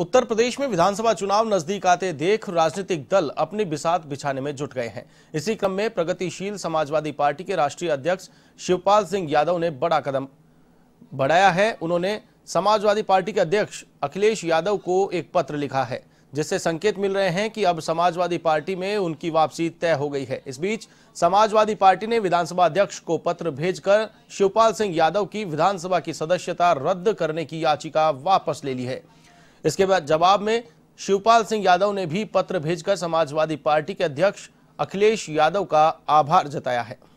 उत्तर प्रदेश में विधानसभा चुनाव नजदीक आते देख राजनीतिक दल अपनी बिसात बिछाने में जुट गए हैं इसी क्रम में प्रगतिशील समाजवादी पार्टी के राष्ट्रीय अध्यक्ष शिवपाल सिंह यादव ने बड़ा कदम बढ़ाया है उन्होंने समाजवादी पार्टी के अध्यक्ष अखिलेश यादव को एक पत्र लिखा है जिससे संकेत मिल रहे हैं कि अब समाजवादी पार्टी में उनकी वापसी तय हो गई है इस बीच समाजवादी पार्टी ने विधानसभा अध्यक्ष को पत्र भेजकर शिवपाल सिंह यादव की विधानसभा की सदस्यता रद्द करने की याचिका वापस ले ली है इसके बाद जवाब में शिवपाल सिंह यादव ने भी पत्र भेजकर समाजवादी पार्टी के अध्यक्ष अखिलेश यादव का आभार जताया है